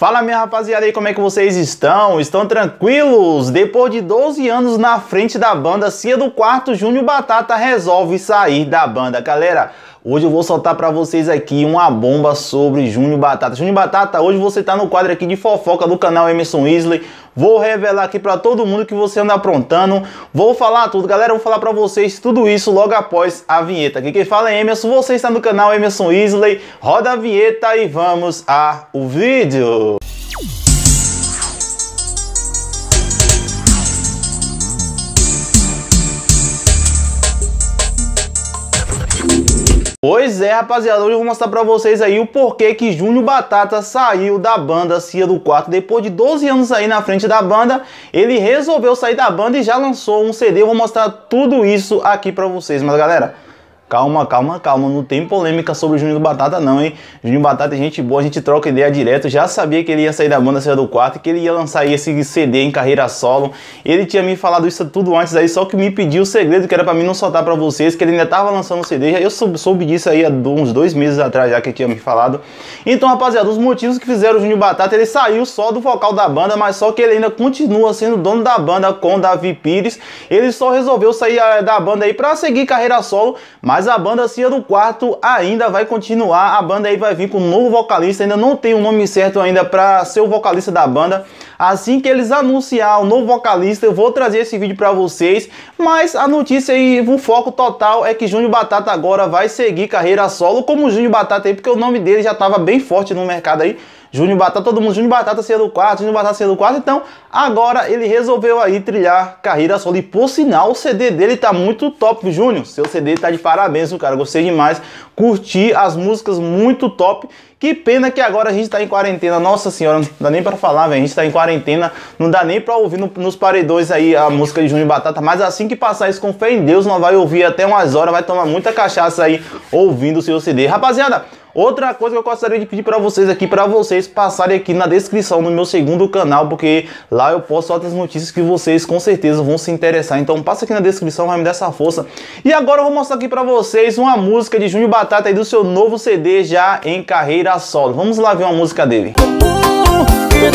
Fala minha rapaziada aí, como é que vocês estão? Estão tranquilos? Depois de 12 anos na frente da banda, Cia do Quarto, Júnior Batata resolve sair da banda. Galera, Hoje eu vou soltar para vocês aqui uma bomba sobre Júnior Batata. Júnior Batata, hoje você tá no quadro aqui de fofoca do canal Emerson Isley. Vou revelar aqui para todo mundo que você anda aprontando. Vou falar tudo, galera, vou falar para vocês tudo isso logo após a vinheta. Aqui quem fala é Emerson, você está no canal Emerson Isley. Roda a vinheta e vamos ao vídeo. Pois é, rapaziada, hoje eu vou mostrar pra vocês aí o porquê que Júnior Batata saiu da banda Cia do Quarto. Depois de 12 anos aí na frente da banda, ele resolveu sair da banda e já lançou um CD. Eu vou mostrar tudo isso aqui pra vocês, mas galera... Calma, calma, calma. Não tem polêmica sobre o Juninho Batata, não, hein? Juninho Batata é gente boa, a gente troca ideia direto. Já sabia que ele ia sair da banda sair do Quarto que ele ia lançar esse CD em carreira solo. Ele tinha me falado isso tudo antes aí, só que me pediu o segredo que era para mim não soltar para vocês, que ele ainda tava lançando o CD. Eu soube disso aí há uns dois meses atrás, já que ele tinha me falado. Então, rapaziada, os motivos que fizeram o Juninho Batata, ele saiu só do vocal da banda, mas só que ele ainda continua sendo dono da banda com Davi Pires. Ele só resolveu sair eh, da banda aí para seguir carreira solo, mas mas a banda Cia do Quarto ainda vai continuar. A banda aí vai vir com um novo vocalista. Ainda não tem o um nome certo ainda para ser o vocalista da banda. Assim que eles anunciar o novo vocalista, eu vou trazer esse vídeo para vocês. Mas a notícia e o foco total é que Júnior Batata agora vai seguir carreira solo como Júnior Batata aí, porque o nome dele já estava bem forte no mercado aí. Júnior Batata, todo mundo, Júnior Batata sendo o quarto, Júnior Batata sendo o quarto. Então, agora ele resolveu aí trilhar carreira solo. E por sinal, o CD dele tá muito top, Júnior. Seu CD tá de parabéns, cara. Gostei demais. Curti as músicas muito top. Que pena que agora a gente tá em quarentena. Nossa senhora, não dá nem para falar, velho. A gente tá em quarentena, não dá nem para ouvir no, nos paredões aí a música de Júnior Batata. Mas assim que passar isso, com fé em Deus, não vai ouvir até umas horas, vai tomar muita cachaça aí ouvindo o seu CD. Rapaziada, Outra coisa que eu gostaria de pedir para vocês aqui, para vocês passarem aqui na descrição no meu segundo canal, porque lá eu posto outras notícias que vocês com certeza vão se interessar. Então passa aqui na descrição, vai me dar essa força. E agora eu vou mostrar aqui para vocês uma música de Júnior Batata aí do seu novo CD já em carreira solo. Vamos lá ver uma música dele. Que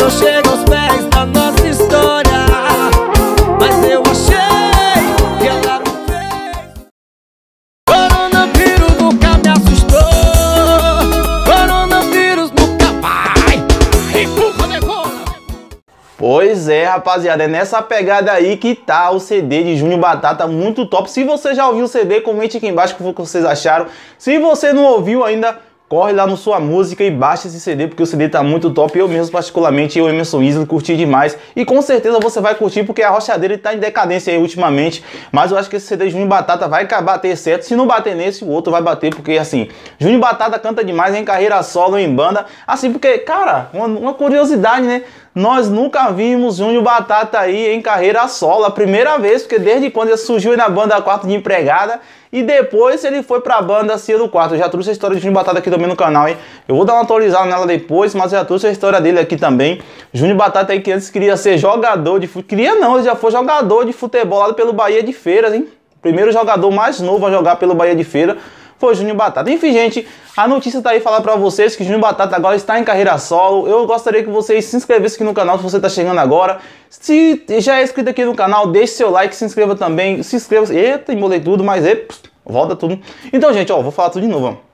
Pois é, rapaziada, é nessa pegada aí que tá o CD de Júnior Batata, muito top. Se você já ouviu o CD, comente aqui embaixo o que vocês acharam. Se você não ouviu ainda, corre lá no Sua Música e baixa esse CD, porque o CD tá muito top. Eu mesmo, particularmente, eu, Emerson Weasley, curti demais. E com certeza você vai curtir, porque a dele tá em decadência aí ultimamente. Mas eu acho que esse CD de Júnior Batata vai bater certo. Se não bater nesse, o outro vai bater, porque assim, Júnior Batata canta demais em carreira solo, em banda. Assim, porque, cara, uma, uma curiosidade, né? Nós nunca vimos Júnior Batata aí em carreira solo, a primeira vez, porque desde quando ele surgiu na banda Quarto de Empregada e depois ele foi pra banda Cia do Quarto. Eu já trouxe a história de Júnior Batata aqui também no canal, hein? Eu vou dar uma atualizada nela depois, mas já trouxe a história dele aqui também. Júnior Batata aí que antes queria ser jogador de futebol. Queria não, ele já foi jogador de futebol lá pelo Bahia de Feiras, hein? Primeiro jogador mais novo a jogar pelo Bahia de Feira foi Júnior Batata. Enfim, gente, a notícia tá aí falar para vocês que Júnior Batata agora está em carreira solo. Eu gostaria que vocês se inscrevessem aqui no canal se você tá chegando agora. Se já é inscrito aqui no canal, deixe seu like, se inscreva também. Se inscreva. Eita, embolei tudo, mas epa, é, volta tudo. Então, gente, ó, vou falar tudo de novo. Ó.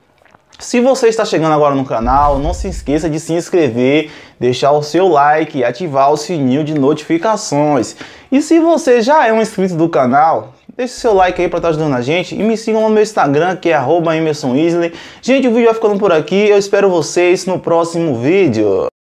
Se você está chegando agora no canal, não se esqueça de se inscrever, deixar o seu like e ativar o sininho de notificações. E se você já é um inscrito do canal, Deixe seu like aí para estar tá ajudando a gente e me sigam no meu Instagram que é @emersonisley. Gente, o vídeo vai ficando por aqui. Eu espero vocês no próximo vídeo.